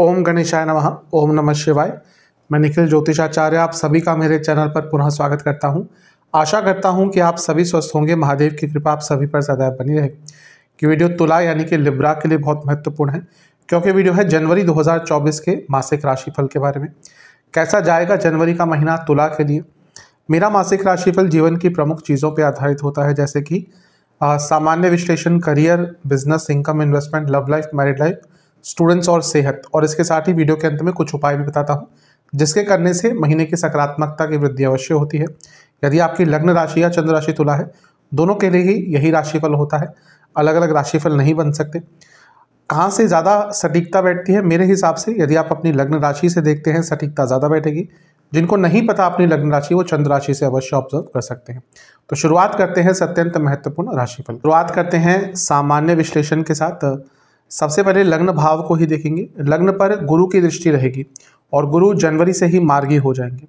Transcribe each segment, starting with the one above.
ओम गणेशाय नमः ओम नमः शिवाय मैं निखिल ज्योतिषाचार्य आप सभी का मेरे चैनल पर पुनः स्वागत करता हूं आशा करता हूं कि आप सभी स्वस्थ होंगे महादेव की कृपा आप सभी पर सदैव बनी रहे कि वीडियो तुला यानी कि लिब्रा के लिए बहुत महत्वपूर्ण है क्योंकि वीडियो है जनवरी दो के मासिक राशिफल के बारे में कैसा जाएगा जनवरी का महीना तुला के लिए मेरा मासिक राशिफल जीवन की प्रमुख चीज़ों पर आधारित होता है जैसे कि सामान्य विश्लेषण career business income investment love life married life students और सेहत और इसके साथ ही वीडियो के अंत में कुछ उपाय भी बताता हूँ जिसके करने से महीने की सकारात्मकता की वृद्धि अवश्य होती है यदि आपकी लग्न राशि या चंद्र राशि तुला है दोनों के लिए ही यही राशिफल होता है अलग अलग राशिफल नहीं बन सकते कहाँ से ज़्यादा सटीकता बैठती है मेरे हिसाब से यदि आप अपनी लग्न राशि से देखते हैं सटीकता ज़्यादा बैठेगी जिनको नहीं पता अपनी लग्न राशि वो चंद्र राशि से अवश्य ऑब्जर्व कर सकते हैं तो शुरुआत करते हैं सत्यंत महत्वपूर्ण राशिफल शुरुआत करते हैं सामान्य विश्लेषण के साथ सबसे पहले लग्न भाव को ही देखेंगे लग्न पर गुरु की दृष्टि रहेगी और गुरु जनवरी से ही मार्गी हो जाएंगे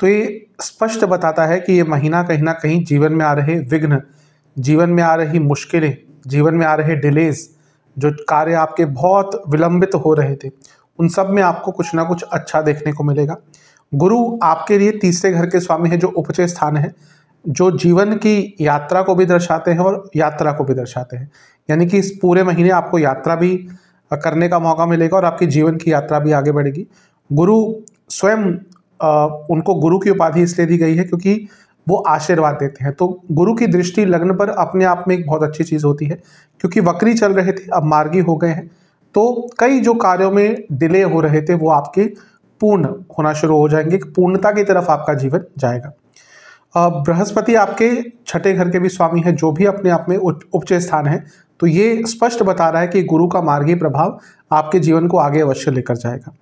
तो ये स्पष्ट बताता है कि ये महीना कहीं ना कहीं जीवन में आ रहे विघ्न जीवन में आ रही मुश्किलें जीवन में आ रहे डिलेज जो कार्य आपके बहुत विलंबित हो रहे थे उन सब में आपको कुछ ना कुछ अच्छा देखने को मिलेगा गुरु आपके लिए तीसरे घर के स्वामी हैं जो उपचय स्थान है जो जीवन की यात्रा को भी दर्शाते हैं और यात्रा को भी दर्शाते हैं यानी कि इस पूरे महीने आपको यात्रा भी करने का मौका मिलेगा और आपकी जीवन की यात्रा भी आगे बढ़ेगी गुरु स्वयं उनको गुरु की उपाधि इसलिए दी गई है क्योंकि वो आशीर्वाद देते हैं तो गुरु की दृष्टि लग्न पर अपने आप में एक बहुत अच्छी चीज़ होती है क्योंकि वक्री चल रहे थे अब मार्गी हो गए हैं तो कई जो कार्यों में डिले हो रहे थे वो आपके पूर्ण होना शुरू हो जाएंगे पूर्णता की तरफ आपका जीवन जाएगा बृहस्पति आपके छठे घर के भी स्वामी है जो भी अपने आप में उपचय स्थान है तो ये स्पष्ट बता रहा है कि गुरु का मार्गी प्रभाव आपके जीवन को आगे अवश्य लेकर जाएगा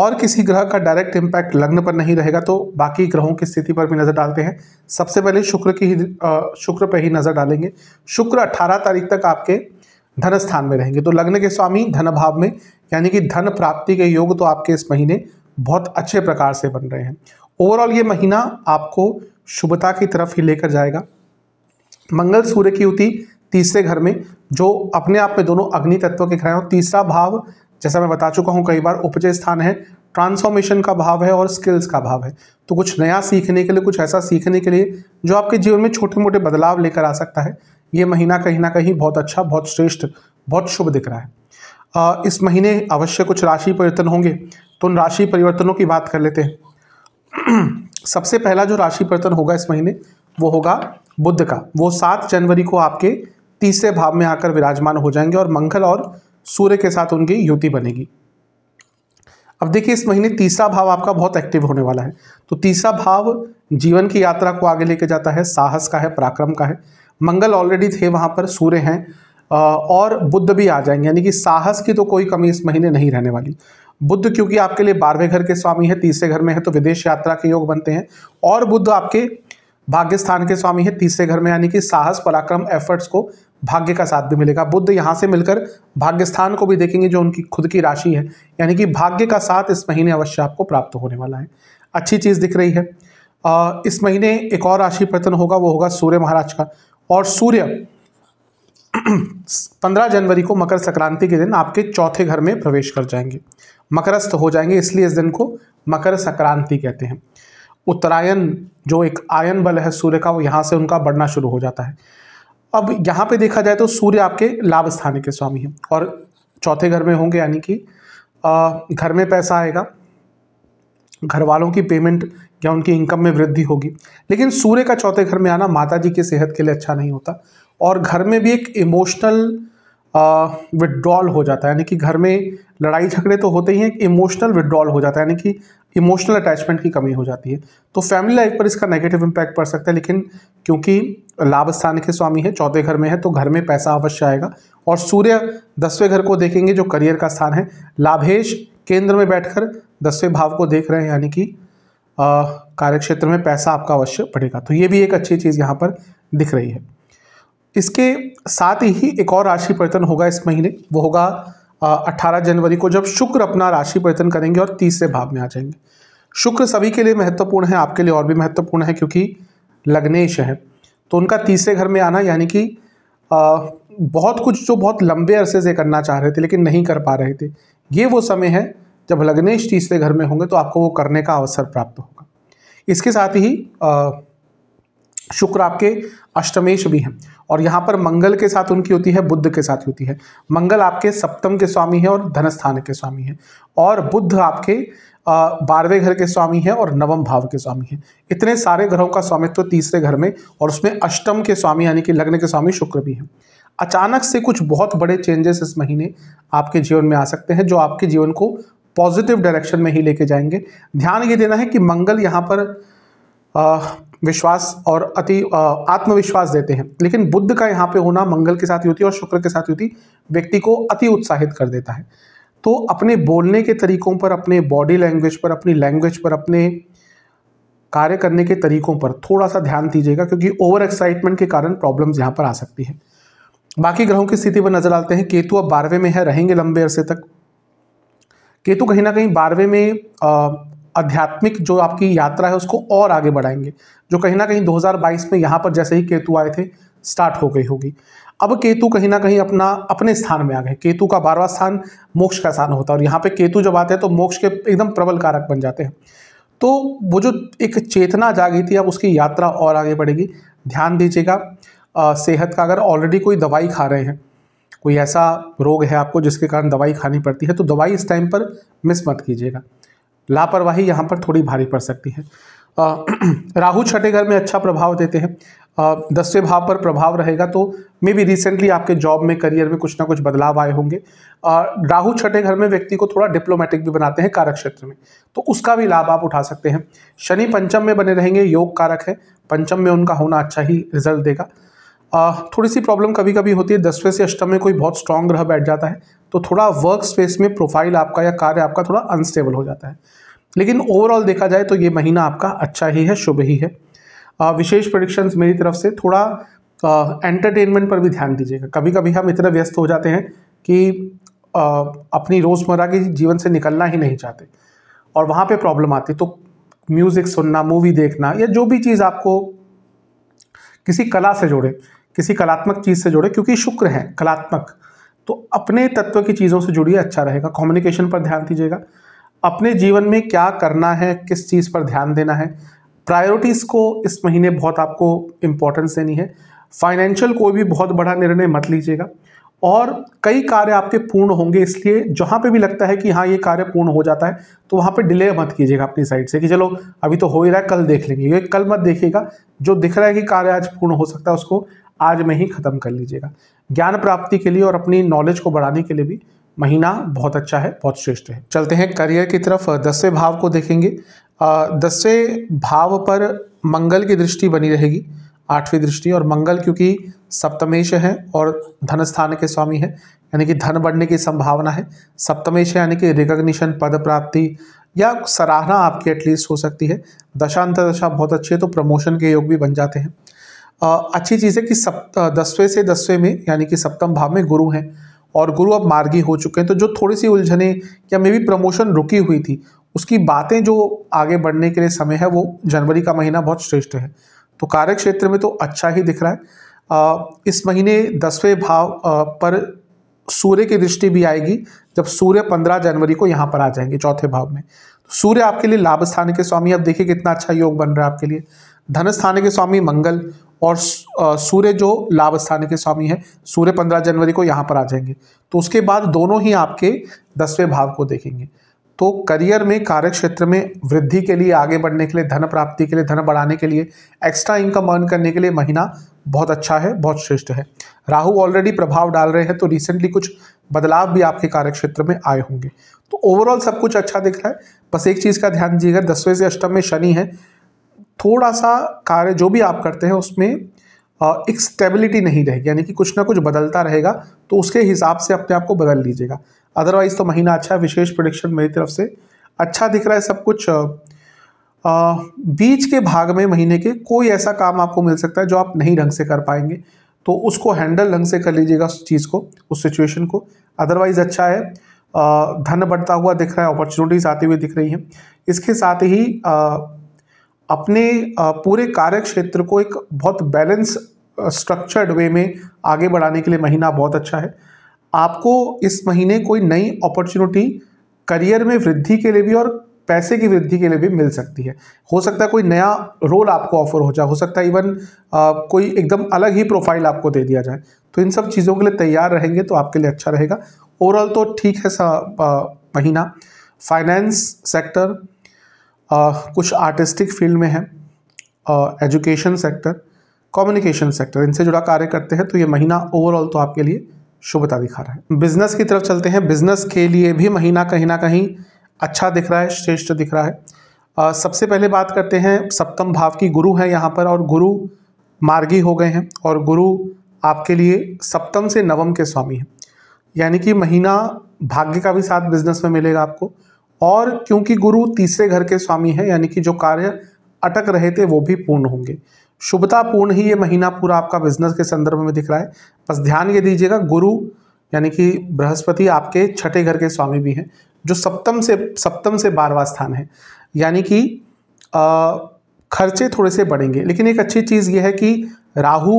और किसी ग्रह का डायरेक्ट इम्पैक्ट लग्न पर नहीं रहेगा तो बाकी ग्रहों की स्थिति पर भी नज़र डालते हैं सबसे पहले शुक्र की ही शुक्र पर ही नज़र डालेंगे शुक्र 18 तारीख तक आपके धन स्थान में रहेंगे तो लग्न के स्वामी धन भाव में यानी कि धन प्राप्ति के योग तो आपके इस महीने बहुत अच्छे प्रकार से बन रहे हैं ओवरऑल ये महीना आपको शुभता की तरफ ही लेकर जाएगा मंगल सूर्य की युति तीसरे घर में जो अपने आप में दोनों अग्नि तत्व के ग्रह तीसरा भाव जैसा मैं बता चुका हूँ कई बार उपजय स्थान है ट्रांसफॉर्मेशन का भाव है और स्किल्स का भाव है तो कुछ नया सीखने के लिए कुछ ऐसा सीखने के लिए जो आपके जीवन में छोटे मोटे बदलाव लेकर आ सकता है ये महीना कहीं ना कहीं बहुत अच्छा बहुत श्रेष्ठ बहुत शुभ दिख रहा है इस महीने अवश्य कुछ राशि परिवर्तन होंगे तो उन राशि परिवर्तनों की बात कर लेते हैं सबसे पहला जो राशि परिवर्तन होगा इस महीने वो होगा बुद्ध का वो सात जनवरी को आपके तीसरे भाव में आकर विराजमान हो जाएंगे और मंगल और सूर्य के साथ उनकी युति बनेगी अब देखिए इस महीने तीसरा भाव आपका बहुत एक्टिव होने वाला है तो तीसरा भाव जीवन की यात्रा को आगे लेके जाता है साहस का है पराक्रम का है मंगल ऑलरेडी थे वहाँ पर सूर्य हैं और बुद्ध भी आ जाएंगे यानी कि साहस की तो कोई कमी इस महीने नहीं रहने वाली बुद्ध क्योंकि आपके लिए बारहवें घर के स्वामी है तीसरे घर में है तो विदेश यात्रा के योग बनते हैं और बुद्ध आपके भाग्य स्थान के स्वामी है तीसरे घर में यानी कि साहस पराक्रम एफर्ट्स को भाग्य का साथ भी मिलेगा बुद्ध यहाँ से मिलकर भाग्य स्थान को भी देखेंगे जो उनकी खुद की राशि है यानी कि भाग्य का साथ इस महीने अवश्य आपको प्राप्त होने वाला है अच्छी चीज़ दिख रही है इस महीने एक और राशि प्रतन होगा वो होगा सूर्य महाराज का और सूर्य पंद्रह जनवरी को मकर संक्रांति के दिन आपके चौथे घर में प्रवेश कर जाएंगे मकरस्थ हो जाएंगे इसलिए इस दिन को मकर संक्रांति कहते हैं उत्तरायण जो एक आयन बल है सूर्य का वो यहाँ से उनका बढ़ना शुरू हो जाता है अब यहाँ पे देखा जाए तो सूर्य आपके लाभ स्थान के स्वामी हैं और चौथे घर में होंगे यानी कि घर में पैसा आएगा घर वालों की पेमेंट या उनकी इनकम में वृद्धि होगी लेकिन सूर्य का चौथे घर में आना माता जी की सेहत के लिए अच्छा नहीं होता और घर में भी एक इमोशनल विड्रॉल हो जाता है यानी कि घर में लड़ाई झगड़े तो होते ही हैं इमोशनल विड्रॉल हो जाता है यानी कि इमोशनल अटैचमेंट की कमी हो जाती है तो फैमिली लाइफ पर इसका नेगेटिव इम्पैक्ट पड़ सकता है लेकिन क्योंकि लाभ स्थान के स्वामी है चौथे घर में है तो घर में पैसा अवश्य आएगा और सूर्य दसवें घर को देखेंगे जो करियर का स्थान है लाभेश केंद्र में बैठकर दसवें भाव को देख रहे हैं यानी कि कार्यक्षेत्र में पैसा आपका अवश्य पड़ेगा तो ये भी एक अच्छी चीज़ यहाँ पर दिख रही है इसके साथ ही एक और राशि परिवर्तन होगा इस महीने वो होगा अट्ठारह जनवरी को जब शुक्र अपना राशि परिवर्तन करेंगे और तीसरे भाव में आ जाएंगे शुक्र सभी के लिए महत्वपूर्ण है आपके लिए और भी महत्वपूर्ण है क्योंकि लग्नेश है तो उनका तीसरे घर में आना यानी कि बहुत कुछ जो बहुत लंबे अरसे से करना चाह रहे थे लेकिन नहीं कर पा रहे थे ये वो समय है जब लग्नेश तीसरे घर में होंगे तो आपको वो करने का अवसर प्राप्त होगा इसके साथ ही आ, शुक्र आपके अष्टमेश भी हैं और यहाँ पर मंगल के साथ उनकी होती है बुद्ध के साथ होती है मंगल आपके सप्तम के स्वामी है और धनस्थान के स्वामी है और बुद्ध आपके बारहवें घर के स्वामी है और नवम भाव के स्वामी हैं इतने सारे घरों का स्वामित्व तो तीसरे घर में और उसमें अष्टम के स्वामी यानी कि लग्न के स्वामी शुक्र भी हैं अचानक से कुछ बहुत बड़े चेंजेस इस महीने आपके जीवन में आ सकते हैं जो आपके जीवन को पॉजिटिव डायरेक्शन में ही लेके जाएंगे ध्यान ये देना है कि मंगल यहाँ पर विश्वास और अति आत्मविश्वास देते हैं लेकिन बुद्ध का यहाँ पे होना मंगल के साथ युति और शुक्र के साथ युति व्यक्ति को अति उत्साहित कर देता है तो अपने बोलने के तरीकों पर अपने बॉडी लैंग्वेज पर अपनी लैंग्वेज पर अपने कार्य करने के तरीकों पर थोड़ा सा ध्यान दीजिएगा क्योंकि ओवर एक्साइटमेंट के कारण प्रॉब्लम्स यहाँ पर आ सकती है बाकी ग्रहों की स्थिति पर नजर डालते हैं केतु अब बारहवें में है रहेंगे लंबे अरसे तक केतु कहीं ना कहीं बारहवें में आ, आध्यात्मिक जो आपकी यात्रा है उसको और आगे बढ़ाएंगे जो कहीं ना कहीं 2022 में यहाँ पर जैसे ही केतु आए थे स्टार्ट हो गई होगी अब केतु कहीं ना कहीं अपना अपने स्थान में आ गए केतु का बारहवा स्थान मोक्ष का स्थान होता है और यहाँ पे केतु जब आते हैं तो मोक्ष के एकदम प्रबल कारक बन जाते हैं तो वो जो एक चेतना जागी थी अब उसकी यात्रा और आगे बढ़ेगी ध्यान दीजिएगा सेहत का अगर ऑलरेडी कोई दवाई खा रहे हैं कोई ऐसा रोग है आपको जिसके कारण दवाई खानी पड़ती है तो दवाई इस टाइम पर मिस मत कीजिएगा लापरवाही यहाँ पर थोड़ी भारी पड़ सकती है राहु छठे घर में अच्छा प्रभाव देते हैं दसवें भाव पर प्रभाव रहेगा तो मे भी रिसेंटली आपके जॉब में करियर में कुछ ना कुछ बदलाव आए होंगे राहु छठे घर में व्यक्ति को थोड़ा डिप्लोमेटिक भी बनाते हैं कारक क्षेत्र में तो उसका भी लाभ आप उठा सकते हैं शनि पंचम में बने रहेंगे योग कारक है पंचम में उनका होना अच्छा ही रिजल्ट देगा थोड़ी सी प्रॉब्लम कभी कभी होती है दसवें से अष्टम में कोई बहुत स्ट्रांग ग्रह बैठ जाता है तो थोड़ा वर्क स्पेस में प्रोफाइल आपका या कार्य आपका थोड़ा अनस्टेबल हो जाता है लेकिन ओवरऑल देखा जाए तो ये महीना आपका अच्छा ही है शुभ ही है विशेष प्रडिक्शंस मेरी तरफ से थोड़ा एंटरटेनमेंट पर भी ध्यान दीजिएगा कभी कभी हम इतना व्यस्त हो जाते हैं कि आ, अपनी रोज़मर्रा के जीवन से निकलना ही नहीं चाहते और वहाँ पे प्रॉब्लम आती तो म्यूज़िक सुनना मूवी देखना या जो भी चीज़ आपको किसी कला से जोड़े किसी कलात्मक चीज़ से जुड़े क्योंकि शुक्र है कलात्मक तो अपने तत्व की चीज़ों से जुड़िए अच्छा रहेगा कम्युनिकेशन पर ध्यान दीजिएगा अपने जीवन में क्या करना है किस चीज़ पर ध्यान देना है प्रायोरिटीज़ को इस महीने बहुत आपको इंपॉर्टेंस देनी है फाइनेंशियल कोई भी बहुत बड़ा निर्णय मत लीजिएगा और कई कार्य आपके पूर्ण होंगे इसलिए जहाँ पे भी लगता है कि हाँ ये कार्य पूर्ण हो जाता है तो वहाँ पे डिले मत कीजिएगा अपनी साइड से कि चलो अभी तो हो ही रहा है कल देख लेंगे ये कल मत देखिएगा जो दिख रहा है कि कार्य आज पूर्ण हो सकता है उसको आज में ही ख़त्म कर लीजिएगा ज्ञान प्राप्ति के लिए और अपनी नॉलेज को बढ़ाने के लिए भी महीना बहुत अच्छा है बहुत श्रेष्ठ है चलते हैं करियर की तरफ दसवें भाव को देखेंगे दसवें भाव पर मंगल की दृष्टि बनी रहेगी आठवीं दृष्टि और मंगल क्योंकि सप्तमेश है और धन स्थान के स्वामी है यानी कि धन बढ़ने की संभावना है सप्तमेश यानी कि रिकग्निशन पद प्राप्ति या सराहना आपकी एटलीस्ट हो सकती है दशा अंतरदशा बहुत अच्छी है तो प्रमोशन के योग भी बन जाते हैं अच्छी चीज़ है कि सप दसवें से दसवें में यानी कि सप्तम भाव में गुरु हैं और गुरु अब मार्गी हो चुके हैं तो जो थोड़ी सी उलझने या मे भी प्रमोशन रुकी हुई थी उसकी बातें जो आगे बढ़ने के लिए समय है वो जनवरी का महीना बहुत श्रेष्ठ है तो कार्य क्षेत्र में तो अच्छा ही दिख रहा है इस महीने दसवें भाव पर सूर्य की दृष्टि भी आएगी जब सूर्य पंद्रह जनवरी को यहाँ पर आ जाएंगे चौथे भाव में तो सूर्य आपके लिए लाभ स्थान के स्वामी आप देखिए कितना अच्छा योग बन रहा है आपके लिए धन स्थान के स्वामी मंगल और सूर्य जो लाभ स्थान के स्वामी है सूर्य पंद्रह जनवरी को यहाँ पर आ जाएंगे तो उसके बाद दोनों ही आपके दसवें भाव को देखेंगे तो करियर में कार्य क्षेत्र में वृद्धि के लिए आगे बढ़ने के लिए धन प्राप्ति के लिए धन बढ़ाने के लिए एक्स्ट्रा इनकम अर्न करने के लिए महीना बहुत अच्छा है बहुत श्रेष्ठ है राहु ऑलरेडी प्रभाव डाल रहे हैं तो रिसेंटली कुछ बदलाव भी आपके कार्यक्षेत्र में आए होंगे तो ओवरऑल सब कुछ अच्छा दिख रहा है बस एक चीज़ का ध्यान दीजिएगा दसवें से अष्टम में शनि है थोड़ा सा कार्य जो भी आप करते हैं उसमें एक स्टेबिलिटी नहीं रहेगी यानी कि कुछ ना कुछ बदलता रहेगा तो उसके हिसाब से अपने आप को बदल लीजिएगा अदरवाइज़ तो महीना अच्छा है विशेष प्रोडिक्शन मेरी तरफ से अच्छा दिख रहा है सब कुछ आ, बीच के भाग में महीने के कोई ऐसा काम आपको मिल सकता है जो आप नहीं ढंग से कर पाएंगे तो उसको हैंडल ढंग से कर लीजिएगा उस चीज़ को उस सिचुएशन को अदरवाइज़ अच्छा है धन बढ़ता हुआ दिख रहा है अपॉर्चुनिटीज़ आती हुई दिख रही हैं इसके साथ ही आ, अपने पूरे कार्य क्षेत्र को एक बहुत बैलेंस स्ट्रक्चर्ड वे में आगे बढ़ाने के लिए महीना बहुत अच्छा है आपको इस महीने कोई नई अपॉर्चुनिटी करियर में वृद्धि के लिए भी और पैसे की वृद्धि के लिए भी मिल सकती है हो सकता है कोई नया रोल आपको ऑफर हो जाए हो सकता है इवन कोई एकदम अलग ही प्रोफाइल आपको दे दिया जाए तो इन सब चीज़ों के लिए तैयार रहेंगे तो आपके लिए अच्छा रहेगा ओवरऑल तो ठीक है महीना फाइनेंस सेक्टर कुछ आर्टिस्टिक फील्ड में है एजुकेशन सेक्टर कम्युनिकेशन सेक्टर इनसे जुड़ा कार्य करते हैं तो ये महीना ओवरऑल तो आपके लिए शुभता दिखा रहा है बिजनेस की तरफ चलते हैं बिजनेस के लिए भी महीना कहीं ना कहीं अच्छा दिख रहा है श्रेष्ठ दिख रहा है आ, सबसे पहले बात करते हैं सप्तम भाव की गुरु है यहाँ पर और गुरु मार्गी हो गए हैं और गुरु आपके लिए सप्तम से नवम के स्वामी हैं यानी कि महीना भाग्य का भी साथ बिजनेस में मिलेगा आपको और क्योंकि गुरु तीसरे घर के स्वामी हैं यानी कि जो कार्य अटक रहे थे वो भी पूर्ण होंगे शुभता पूर्ण ही ये महीना पूरा आपका बिजनेस के संदर्भ में दिख रहा है बस ध्यान ये दीजिएगा गुरु यानी कि बृहस्पति आपके छठे घर के स्वामी भी हैं जो सप्तम से सप्तम से बारवा स्थान है यानी कि खर्चे थोड़े से बढ़ेंगे लेकिन एक अच्छी चीज़ यह है कि राहु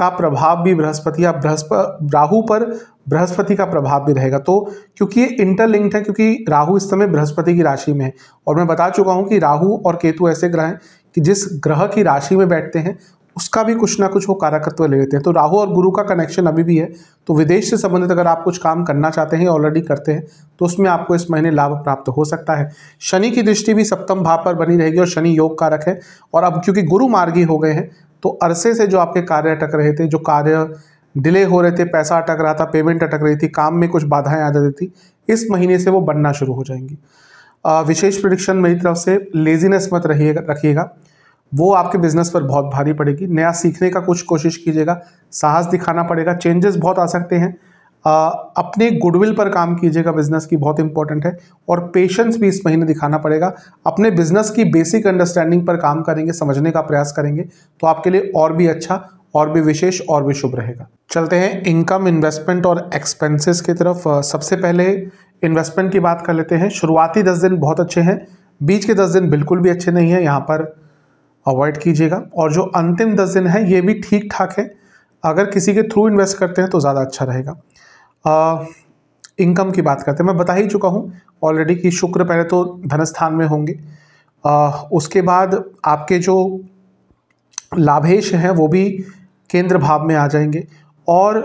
का प्रभाव भी बृहस्पति या बृहस्पति राहु पर बृहस्पति का प्रभाव भी रहेगा तो क्योंकि ये इंटरलिंक्ड है क्योंकि राहु इस समय बृहस्पति की राशि में है और मैं बता चुका हूँ कि राहु और केतु ऐसे ग्रह हैं कि जिस ग्रह की राशि में बैठते हैं उसका भी कुछ ना कुछ वो कारकत्व ले लेते हैं तो राहु और गुरु का कनेक्शन अभी भी है तो विदेश से संबंधित अगर आप कुछ काम करना चाहते हैं ऑलरेडी करते हैं तो उसमें आपको इस महीने लाभ प्राप्त हो सकता है शनि की दृष्टि भी सप्तम भाव पर बनी रहेगी और शनि योग कारक है और अब क्योंकि गुरु मार्गी हो गए हैं तो अरसे से जो आपके कार्य अटक रहे थे जो कार्य डिले हो रहे थे पैसा अटक रहा था पेमेंट अटक रही थी काम में कुछ बाधाएं आ जाती थी इस महीने से वो बनना शुरू हो जाएंगी विशेष प्रडिक्शन मेरी तरफ से लेजीनेस मत रहिएगा रखिएगा वो आपके बिजनेस पर बहुत भारी पड़ेगी नया सीखने का कुछ कोशिश कीजिएगा साहस दिखाना पड़ेगा चेंजेस बहुत आ सकते हैं आ, अपने गुडविल पर काम कीजिएगा बिजनेस की बहुत इंपॉर्टेंट है और पेशेंस भी इस महीने दिखाना पड़ेगा अपने बिजनेस की बेसिक अंडरस्टैंडिंग पर काम करेंगे समझने का प्रयास करेंगे तो आपके लिए और भी अच्छा और भी विशेष और भी शुभ रहेगा चलते हैं इनकम इन्वेस्टमेंट और एक्सपेंसेस की तरफ सबसे पहले इन्वेस्टमेंट की बात कर लेते हैं शुरुआती दस दिन बहुत अच्छे हैं बीच के दस दिन बिल्कुल भी अच्छे नहीं हैं यहाँ पर अवॉइड कीजिएगा और जो अंतिम दस दिन है ये भी ठीक ठाक है अगर किसी के थ्रू इन्वेस्ट करते हैं तो ज़्यादा अच्छा रहेगा इनकम की बात करते हैं मैं बता ही चुका हूँ ऑलरेडी कि शुक्र पहले तो धनस्थान में होंगे आ, उसके बाद आपके जो लाभेश हैं वो भी केंद्र भाव में आ जाएंगे और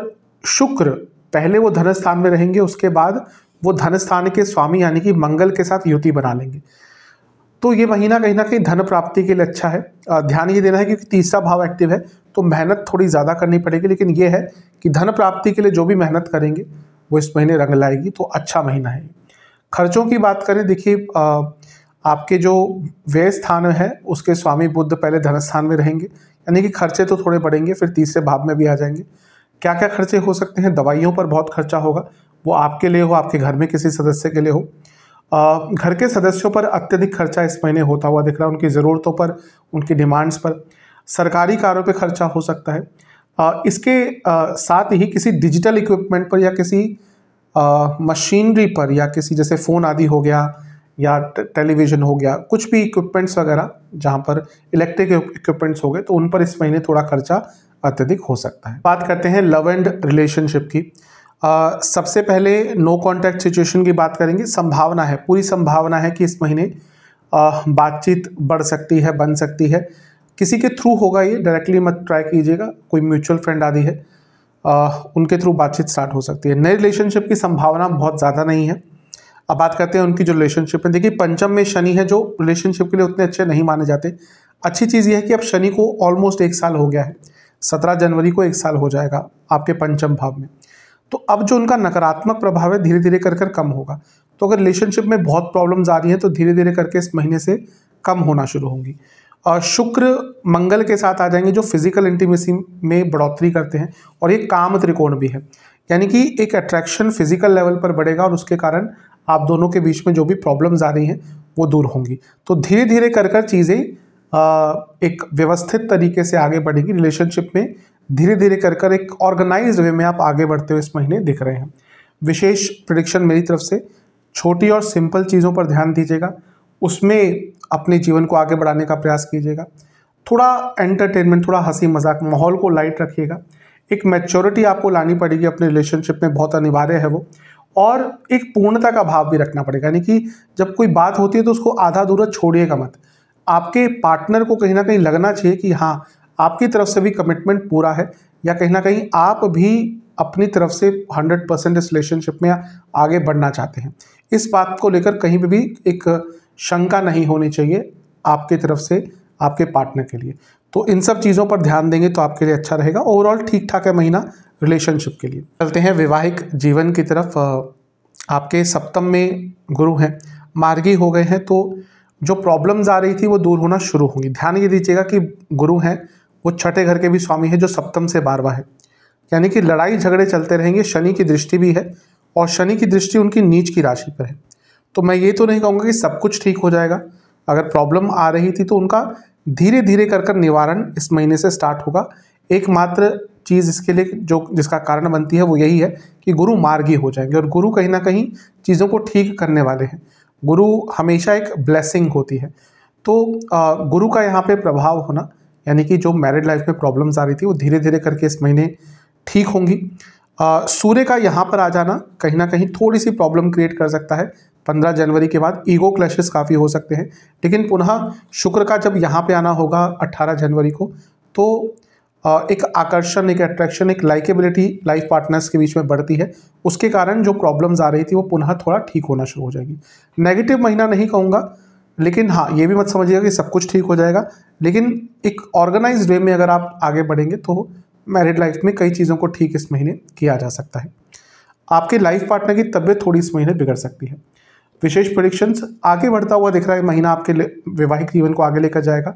शुक्र पहले वो धन स्थान में रहेंगे उसके बाद वो धन स्थान के स्वामी यानी कि मंगल के साथ युति बना लेंगे तो ये महीना कहीं ना कहीं धन प्राप्ति के लिए अच्छा है ध्यान ये देना है क्योंकि तीसरा भाव एक्टिव है तो मेहनत थोड़ी ज़्यादा करनी पड़ेगी लेकिन ये है कि धन प्राप्ति के लिए जो भी मेहनत करेंगे वो इस महीने रंग लाएगी तो अच्छा महीना है खर्चों की बात करें देखिए आपके जो व्यय स्थान है उसके स्वामी बुद्ध पहले धन स्थान में रहेंगे यानी कि खर्चे तो थोड़े बढ़ेंगे फिर तीसरे भाव में भी आ जाएंगे क्या क्या खर्चे हो सकते हैं दवाइयों पर बहुत खर्चा होगा वो आपके लिए हो आपके घर में किसी सदस्य के लिए हो घर के सदस्यों पर अत्यधिक खर्चा इस महीने होता हुआ दिख रहा है उनकी ज़रूरतों पर उनकी डिमांड्स पर सरकारी कार्यों पर खर्चा हो सकता है इसके साथ ही किसी डिजिटल इक्विपमेंट पर या किसी मशीनरी पर या किसी जैसे फ़ोन आदि हो गया या टेलीविज़न हो गया कुछ भी इक्विपमेंट्स वगैरह जहाँ पर इलेक्ट्रिक इक्विपमेंट्स हो गए तो उन पर इस महीने थोड़ा खर्चा अत्यधिक हो सकता है बात करते हैं लव एंड रिलेशनशिप की आ, सबसे पहले नो कॉन्टैक्ट सिचुएशन की बात करेंगे संभावना है पूरी संभावना है कि इस महीने बातचीत बढ़ सकती है बन सकती है किसी के थ्रू होगा ये डायरेक्टली मत ट्राई कीजिएगा कोई म्यूचुअल फ्रेंड आदि है आ, उनके थ्रू बातचीत स्टार्ट हो सकती है नए रिलेशनशिप की संभावना बहुत ज़्यादा नहीं है अब बात करते हैं उनकी जो रिलेशनशिप है देखिए पंचम में शनि है जो रिलेशनशिप के लिए उतने अच्छे नहीं माने जाते अच्छी चीज़ यह है कि अब शनि को ऑलमोस्ट एक साल हो गया है सत्रह जनवरी को एक साल हो जाएगा आपके पंचम भाव में तो अब जो उनका नकारात्मक प्रभाव है धीरे धीरे कर कर कम होगा तो अगर रिलेशनशिप में बहुत प्रॉब्लम्स आ रही हैं तो धीरे धीरे करके इस महीने से कम होना शुरू होंगी और शुक्र मंगल के साथ आ जाएंगे जो फिजिकल इंटीमेसी में बढ़ोतरी करते हैं और ये काम त्रिकोण भी है यानी कि एक अट्रैक्शन फिजिकल लेवल पर बढ़ेगा और उसके कारण आप दोनों के बीच में जो भी प्रॉब्लम्स आ रही हैं वो दूर होंगी तो धीरे धीरे कर कर चीज़ें एक व्यवस्थित तरीके से आगे बढ़ेगी रिलेशनशिप में धीरे धीरे कर कर एक ऑर्गेनाइज वे में आप आगे बढ़ते हुए इस महीने दिख रहे हैं विशेष प्रडिक्शन मेरी तरफ से छोटी और सिंपल चीज़ों पर ध्यान दीजिएगा उसमें अपने जीवन को आगे बढ़ाने का प्रयास कीजिएगा थोड़ा एंटरटेनमेंट थोड़ा हंसी मजाक माहौल को लाइट रखिएगा एक मैच्योरिटी आपको लानी पड़ेगी अपने रिलेशनशिप में बहुत अनिवार्य है वो और एक पूर्णता का भाव भी रखना पड़ेगा यानी कि जब कोई बात होती है तो उसको आधा अधूरा छोड़िएगा मत आपके पार्टनर को कहीं ना कहीं लगना चाहिए कि हाँ आपकी तरफ से भी कमिटमेंट पूरा है या कहीं ना कहीं आप भी अपनी तरफ से 100 परसेंट इस रिलेशनशिप में आगे बढ़ना चाहते हैं इस बात को लेकर कहीं पर भी एक शंका नहीं होनी चाहिए आपकी तरफ से आपके पार्टनर के लिए तो इन सब चीज़ों पर ध्यान देंगे तो आपके लिए अच्छा रहेगा ओवरऑल ठीक ठाक है महीना रिलेशनशिप के लिए चलते हैं वैवाहिक जीवन की तरफ आपके सप्तम में गुरु हैं मार्गी हो गए हैं तो जो प्रॉब्लम्स आ रही थी वो दूर होना शुरू होंगी ध्यान ये दीजिएगा कि गुरु हैं वो छठे घर के भी स्वामी है जो सप्तम से बारवा है यानी कि लड़ाई झगड़े चलते रहेंगे शनि की दृष्टि भी है और शनि की दृष्टि उनकी नीच की राशि पर है तो मैं ये तो नहीं कहूँगा कि सब कुछ ठीक हो जाएगा अगर प्रॉब्लम आ रही थी तो उनका धीरे धीरे कर कर निवारण इस महीने से स्टार्ट होगा एकमात्र चीज़ इसके लिए जो जिसका कारण बनती है वो यही है कि गुरु मार्गी हो जाएंगे और गुरु कहीं ना कहीं चीज़ों को ठीक करने वाले हैं गुरु हमेशा एक ब्लेसिंग होती है तो गुरु का यहाँ पे प्रभाव होना यानी कि जो मैरिड लाइफ में प्रॉब्लम्स आ रही थी वो धीरे धीरे करके इस महीने ठीक होंगी सूर्य का यहाँ पर आ जाना कहीं ना कहीं थोड़ी सी प्रॉब्लम क्रिएट कर सकता है पंद्रह जनवरी के बाद ईगो क्लैशेस काफ़ी हो सकते हैं लेकिन पुनः शुक्र का जब यहाँ पे आना होगा 18 जनवरी को तो एक आकर्षण एक अट्रैक्शन एक लाइकेबिलिटी लाइफ पार्टनर्स के बीच में बढ़ती है उसके कारण जो प्रॉब्लम्स आ रही थी वो पुनः थोड़ा ठीक होना शुरू हो जाएगी नेगेटिव महीना नहीं कहूँगा लेकिन हाँ ये भी मत समझिएगा कि सब कुछ ठीक हो जाएगा लेकिन एक ऑर्गेनाइज वे में अगर आप आगे बढ़ेंगे तो मैरिड लाइफ में कई चीज़ों को ठीक इस महीने किया जा सकता है आपके लाइफ पार्टनर की तबीयत थोड़ी इस महीने बिगड़ सकती है विशेष प्रडिक्शंस आगे बढ़ता हुआ दिख रहा है महीना आपके वैवाहिक जीवन को आगे लेकर जाएगा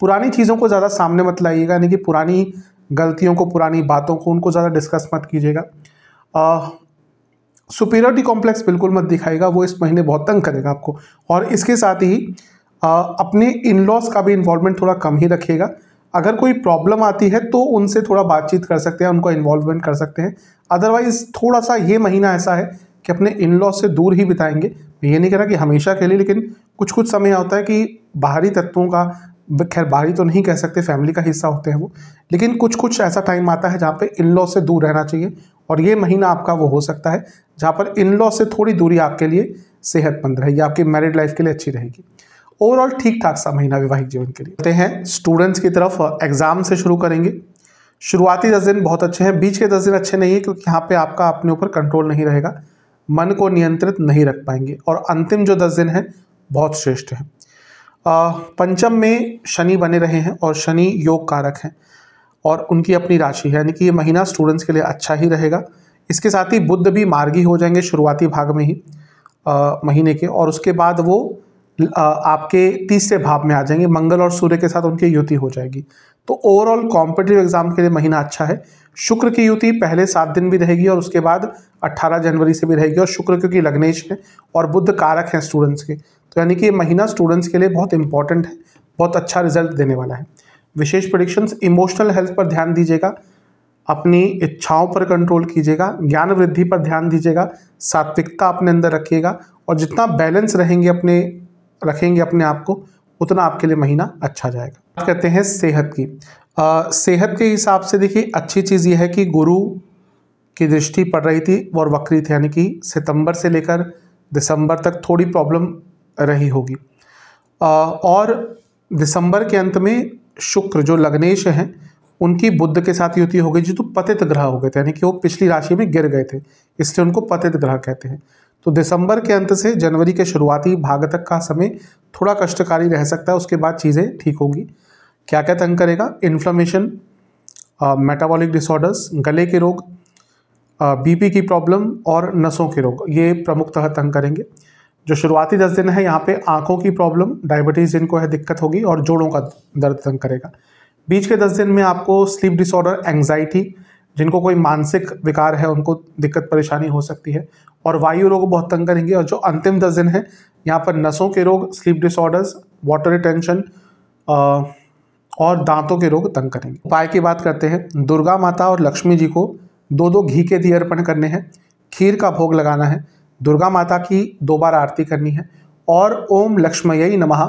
पुरानी चीज़ों को ज़्यादा सामने मत लाइएगा यानी कि पुरानी गलतियों को पुरानी बातों को उनको ज़्यादा डिस्कस मत कीजिएगा सुपीरियरिटी कॉम्प्लेक्स बिल्कुल मत दिखाएगा वो इस महीने बहुत तंग करेगा आपको और इसके साथ ही आ, अपने इन लॉज का भी इन्वॉल्वमेंट थोड़ा कम ही रखेगा अगर कोई प्रॉब्लम आती है तो उनसे थोड़ा बातचीत कर सकते हैं उनको इन्वॉल्वमेंट कर सकते हैं अदरवाइज़ थोड़ा सा ये महीना ऐसा है कि अपने इन लॉज से दूर ही बिताएंगे ये नहीं कह रहा कि हमेशा के लिए लेकिन कुछ कुछ समय होता है कि बाहरी तत्वों का खैर बाहरी तो नहीं कह सकते फैमिली का हिस्सा होते हैं वो लेकिन कुछ कुछ ऐसा टाइम आता है जहाँ पे इन लॉज से दूर रहना चाहिए और ये महीना आपका वो हो सकता है जहाँ पर इन लॉ से थोड़ी दूरी आपके लिए सेहतमंद रहेगी आपकी मैरिड लाइफ के लिए अच्छी रहेगी ओवरऑल ठीक ठाक सा महीना वैवाहिक जीवन के लिए होते हैं स्टूडेंट्स की तरफ एग्ज़ाम से शुरू करेंगे शुरुआती दस दिन बहुत अच्छे हैं बीच के दस दिन अच्छे नहीं है क्योंकि यहाँ पे आपका अपने ऊपर कंट्रोल नहीं रहेगा मन को नियंत्रित नहीं रख पाएंगे और अंतिम जो दस दिन है बहुत श्रेष्ठ है पंचम में शनि बने रहे हैं और शनि योग कारक हैं और उनकी अपनी राशि है यानी कि ये महीना स्टूडेंट्स के लिए अच्छा ही रहेगा इसके साथ ही बुद्ध भी मार्गी हो जाएंगे शुरुआती भाग में ही आ, महीने के और उसके बाद वो आ, आपके तीसरे भाव में आ जाएंगे मंगल और सूर्य के साथ उनकी युति हो जाएगी तो ओवरऑल कॉम्पिटेटिव एग्जाम के लिए महीना अच्छा है शुक्र की युति पहले सात दिन भी रहेगी और उसके बाद अट्ठारह जनवरी से भी रहेगी और शुक्र क्योंकि लग्नेश है और बुद्ध कारक हैं स्टूडेंट्स के तो यानी कि ये महीना स्टूडेंट्स के लिए बहुत इंपॉर्टेंट है बहुत अच्छा रिजल्ट देने वाला है विशेष प्रोडिक्शंस इमोशनल हेल्थ पर ध्यान दीजिएगा अपनी इच्छाओं पर कंट्रोल कीजिएगा ज्ञान वृद्धि पर ध्यान दीजिएगा सात्विकता अपने अंदर रखिएगा और जितना बैलेंस रहेंगे अपने रखेंगे अपने आप को उतना आपके लिए महीना अच्छा जाएगा बात करते हैं सेहत की आ, सेहत के हिसाब से देखिए अच्छी चीज़ यह है कि गुरु की दृष्टि पड़ रही थी और वक्री थी यानी कि सितंबर से लेकर दिसंबर तक थोड़ी प्रॉब्लम रही होगी और दिसंबर के अंत में शुक्र जो लग्नेश हैं उनकी बुद्ध के साथ युति हो गई जी तो पतित ग्रह हो गए थे यानी कि वो पिछली राशि में गिर गए थे इसलिए उनको पतित ग्रह कहते हैं तो दिसंबर के अंत से जनवरी के शुरुआती भाग तक का समय थोड़ा कष्टकारी रह सकता है उसके बाद चीज़ें ठीक होंगी क्या क्या तंग करेगा इन्फ्लामेशन मेटाबॉलिक डिसऑर्डर्स गले के रोग बीपी की प्रॉब्लम और नसों के रोग ये प्रमुखतः तंग करेंगे जो शुरुआती दस दिन है यहाँ पे आँखों की प्रॉब्लम डायबिटीज़ जिनको है दिक्कत होगी और जोड़ों का दर्द तंग करेगा बीच के दस दिन में आपको स्लीप डिसऑर्डर एंग्जाइटी जिनको कोई मानसिक विकार है उनको दिक्कत परेशानी हो सकती है और वायु रोग बहुत तंग करेंगे और जो अंतिम दस दिन है यहाँ पर नसों के रोग स्लीप डिसऑर्डर्स वाटर टेंशन और दांतों के रोग तंग करेंगे उपाय की बात करते हैं दुर्गा माता और लक्ष्मी जी को दो दो घी के दिए अर्पण करने हैं खीर का भोग लगाना है दुर्गा माता की दो बार आरती करनी है और ओम लक्ष्मयी नमः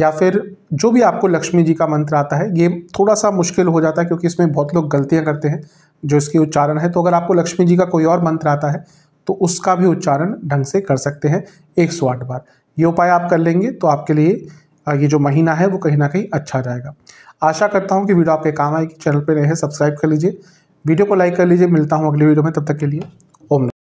या फिर जो भी आपको लक्ष्मी जी का मंत्र आता है ये थोड़ा सा मुश्किल हो जाता है क्योंकि इसमें बहुत लोग गलतियाँ करते हैं जो इसके उच्चारण है तो अगर आपको लक्ष्मी जी का कोई और मंत्र आता है तो उसका भी उच्चारण ढंग से कर सकते हैं एक सौ आठ बार ये उपाय आप कर लेंगे तो आपके लिए ये जो महीना है वो कहीं ना कहीं अच्छा रहेगा आशा करता हूँ कि वीडियो आपके काम आएगी चैनल पर रहे सब्सक्राइब कर लीजिए वीडियो को लाइक कर लीजिए मिलता हूँ अगली वीडियो में तब तक के लिए ओम